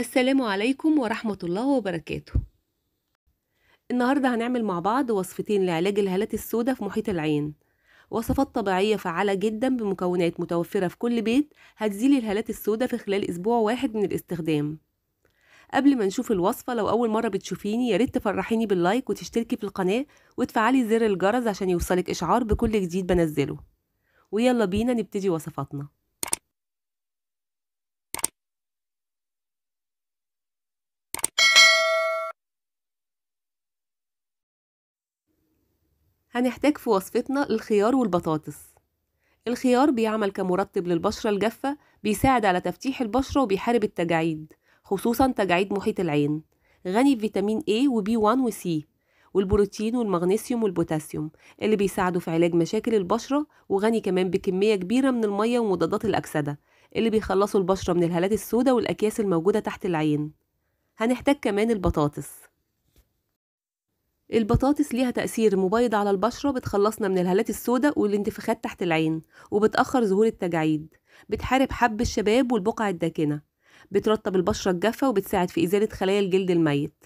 السلام عليكم ورحمة الله وبركاته النهاردة هنعمل مع بعض وصفتين لعلاج الهالات السوداء في محيط العين وصفات طبيعية فعالة جدا بمكونات متوفرة في كل بيت هتزيل الهالات السوداء في خلال أسبوع واحد من الاستخدام قبل ما نشوف الوصفة لو أول مرة بتشوفيني ياريت تفرحيني باللايك وتشتركي في القناة وتفعلي زر الجرس عشان يوصلك إشعار بكل جديد بنزله ويلا بينا نبتدي وصفاتنا هنحتاج في وصفتنا الخيار والبطاطس الخيار بيعمل كمرطب للبشرة الجافة بيساعد على تفتيح البشرة وبيحارب التجاعيد خصوصا تجاعيد محيط العين غني بفيتامين A و B1 و C والبروتين والمغنيسيوم والبوتاسيوم اللي بيساعدوا في علاج مشاكل البشرة وغني كمان بكمية كبيرة من المية ومضادات الأكسدة اللي بيخلصوا البشرة من الهالات السوداء والأكياس الموجودة تحت العين هنحتاج كمان البطاطس البطاطس ليها تأثير مبيض على البشرة بتخلصنا من الهالات السوداء والانتفاخات تحت العين وبتأخر ظهور التجاعيد بتحارب حب الشباب والبقع الداكنة بترطب البشرة الجافة وبتساعد في إزالة خلايا الجلد الميت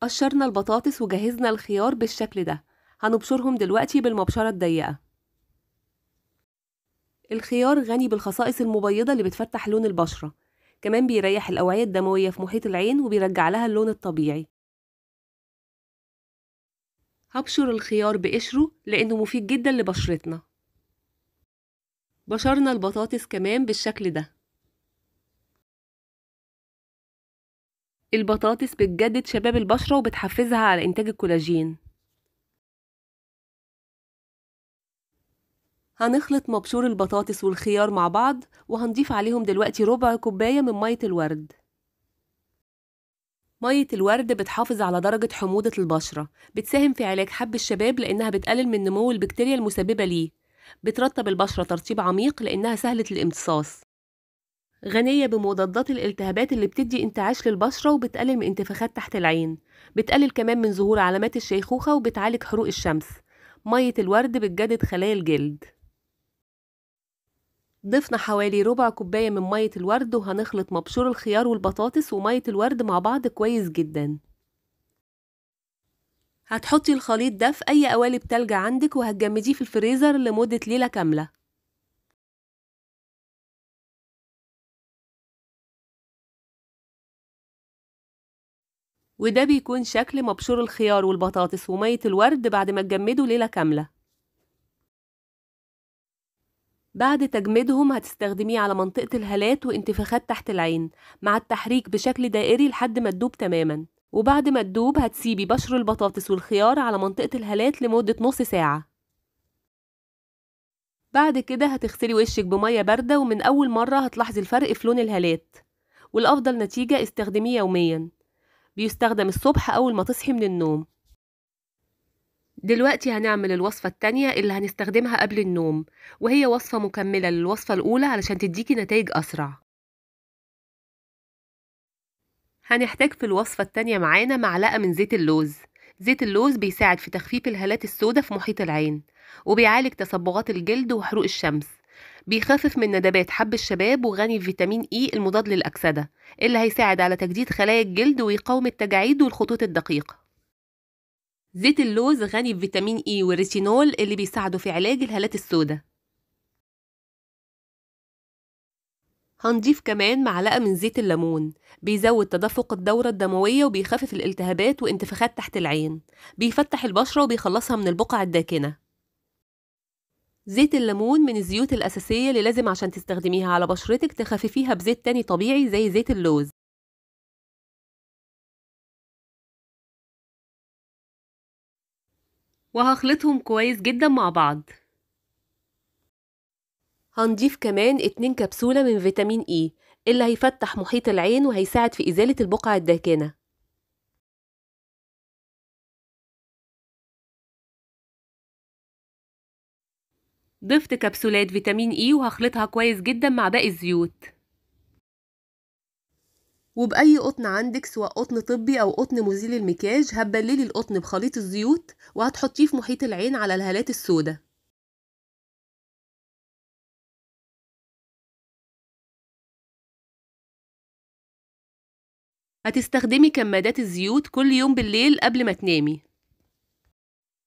قشرنا البطاطس وجهزنا الخيار بالشكل ده هنبشرهم دلوقتي بالمبشرة الضيقة الخيار غني بالخصائص المبيضة اللي بتفتح لون البشرة كمان بيريح الأوعية الدموية في محيط العين وبيرجع لها اللون الطبيعي هبشر الخيار بقشره لأنه مفيد جدا لبشرتنا بشرنا البطاطس كمان بالشكل ده البطاطس بتجدد شباب البشرة وبتحفزها على إنتاج الكولاجين هنخلط مبشور البطاطس والخيار مع بعض وهنضيف عليهم دلوقتي ربع كوباية من مية الورد مية الورد بتحافظ على درجة حموضة البشرة بتساهم في علاج حب الشباب لأنها بتقلل من نمو البكتيريا المسببة ليه بترطب البشرة ترطيب عميق لأنها سهلة الامتصاص غنية بمضادات الالتهابات اللي بتدي انتعاش للبشرة وبتقلل من انتفاخات تحت العين بتقلل كمان من ظهور علامات الشيخوخة وبتعالج حروق الشمس مية الورد بتجدد خلايا الجلد ضفنا حوالي ربع كوباية من مية الورد وهنخلط مبشور الخيار والبطاطس ومية الورد مع بعض كويس جدا هتحطي الخليط ده في أي قوالب تلج عندك وهتجمديه في الفريزر لمدة ليلة كاملة وده بيكون شكل مبشور الخيار والبطاطس ومية الورد بعد ما تجمدوا ليلة كاملة بعد تجميدهم هتستخدميه على منطقة الهالات وانتفاخات تحت العين مع التحريك بشكل دائري لحد ما تدوب تماما وبعد ما تدوب هتسيبي بشر البطاطس والخيار على منطقة الهالات لمدة نص ساعة بعد كده هتغسلي وشك بمية باردة ومن أول مرة هتلاحظي الفرق في لون الهالات والأفضل نتيجة استخدميه يوميا بيستخدم الصبح أول ما تصحي من النوم دلوقتي هنعمل الوصفة التانية اللي هنستخدمها قبل النوم وهي وصفة مكملة للوصفة الأولى علشان تديكي نتائج أسرع هنحتاج في الوصفة التانية معانا معلقة من زيت اللوز زيت اللوز بيساعد في تخفيف الهالات السوداء في محيط العين وبيعالج تصبغات الجلد وحروق الشمس بيخفف من ندبات حب الشباب وغني في فيتامين إي e المضاد للأكسدة اللي هيساعد على تجديد خلايا الجلد ويقاوم التجاعيد والخطوط الدقيقة زيت اللوز غني بفيتامين إي e والريتينول اللي بيساعدوا في علاج الهالات السوداء هنضيف كمان معلقة من زيت الليمون بيزود تدفق الدورة الدموية وبيخفف الالتهابات وانتفاخات تحت العين بيفتح البشرة وبيخلصها من البقع الداكنة زيت الليمون من الزيوت الأساسية اللي لازم عشان تستخدميها على بشرتك تخففيها بزيت تاني طبيعي زي زيت اللوز وهخلطهم كويس جدا مع بعض هنضيف كمان 2 كبسولة من فيتامين E اللي هيفتح محيط العين وهيساعد في إزالة البقع الداكنة ضفت كبسولات فيتامين E وهخلطها كويس جدا مع باقي الزيوت وبأي قطن عندك سواء قطن طبي أو قطن مزيل المكياج هتبللي القطن بخليط الزيوت وهتحطيه في محيط العين على الهالات السوداء هتستخدمي كمادات الزيوت كل يوم بالليل قبل ما تنامي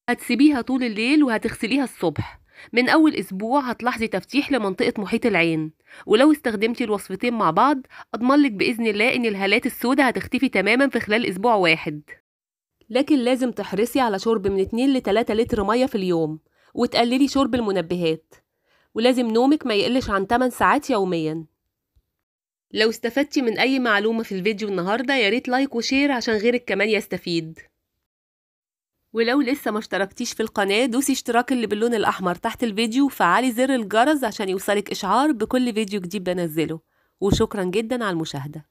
هتسيبيها طول الليل وهتغسليها الصبح من أول أسبوع هتلاحظي تفتيح لمنطقة محيط العين ولو استخدمتي الوصفتين مع بعض أضمنلك بإذن الله إن الهالات السوداء هتختفي تماما في خلال أسبوع واحد لكن لازم تحرصي على شرب من 2 ل 3 لتر مية في اليوم وتقللي شرب المنبهات ولازم نومك ما يقلش عن 8 ساعات يوميا لو استفدتي من أي معلومة في الفيديو النهاردة ياريت لايك وشير عشان غيرك كمان يستفيد ولو لسه ما اشتركتيش في القناة دوسي اشتراك اللي باللون الأحمر تحت الفيديو وفعلي زر الجرس عشان يوصلك إشعار بكل فيديو جديد بنزله وشكرا جدا على المشاهدة